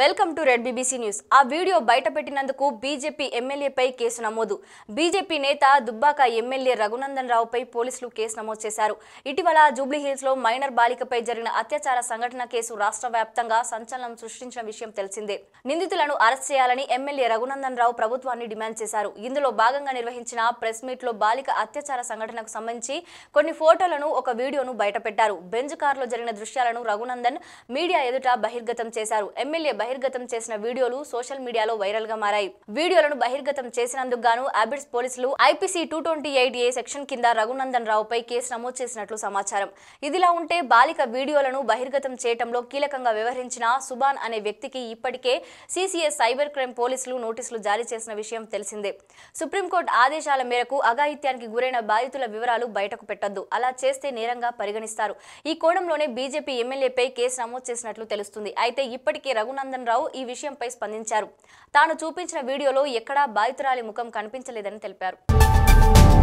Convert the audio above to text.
welcome to red BBC news ఆ video బయటపెట్టినందుకు BJP ఎమ్మెల్యేపై కేసు నమోదు బీజేపీ నేత దుబ్బాక ఎమ్మెల్యే రఘునందన్ రావుపై పోలీసులు కేసు నమోదు చేశారు ఇటీవల జూబ్లీహిల్స్లో మైనర్ బాలికపై జరిగిన అత్యాచార సంఘటన కేసు రాష్ట్ర వ్యాప్తంగా సంచలనం సృష్టించిన విషయం తెలిసిందే నిందితులను అరెస్ట్ చేయాలని ఎమ్మెల్యే రఘునందన్ రావు ప్రభుత్వాన్ని డిమాండ్ చేశారు ఇందులో భాగంగా నిర్వహించిన ప్రెస్ మీట్లో బాలిక అత్యాచార సంఘటనకు సంబంధించి కొన్ని ఫోటోలను ఒక వీడియోను బయటపెట్టారు బెంజ్ కారులో జరిగిన దృశ్యాలను రఘునందన్ మీడియా ఎదుట బహిర్గతం చేశారు ఎమ్మెల్యే బహిర్గతం చేసిన వీడియోలు సోషల్ మీడియాలో వైరల్ గా మారాయి వీడియోలను బహిర్గతం చేసినందుకు గాను అబిడ్స్ పోలీసులు IPC two twenty eight A section కింద రఘునందన్ రావు పై కేసు నమోదు చేసినట్లు సమాచారం ఇదిలా ఉంటే బాలిక వీడియోలను బహిర్గతం చేయడంలో కీలకంగా వ్యవహరించిన సుబాన్ అనే వ్యక్తికి ఇప్పటికే సిసిఎస్ సైబర్ క్రైమ్ పోలీసులు నోటీసులు జారీ చేసిన విషయం తెలిసిందే సుప్రీంకోర్టు ఆదేశాల మేరకు అఘాయిత్యానికి గురైన బాధితుల వివరాలు బయటకు పెట్టద్దు అలా చేస్తే నేరంగా పరిగణిస్తారు ఈ కోణంలోనే బీజేపీ ఎమ్మెల్యేపై కేసు నమోదు చేసినట్లు తెలుస్తుంది అయితే ఇప్పటికే రఘునందన్ బ్రహ్మానందన్ రావు ఈ విషయంపై స్పందించారు తాను చూపించిన వీడియోలో ఎక్కడా బాధితురాలి ముఖం కనిపించలేదని తెలిపారు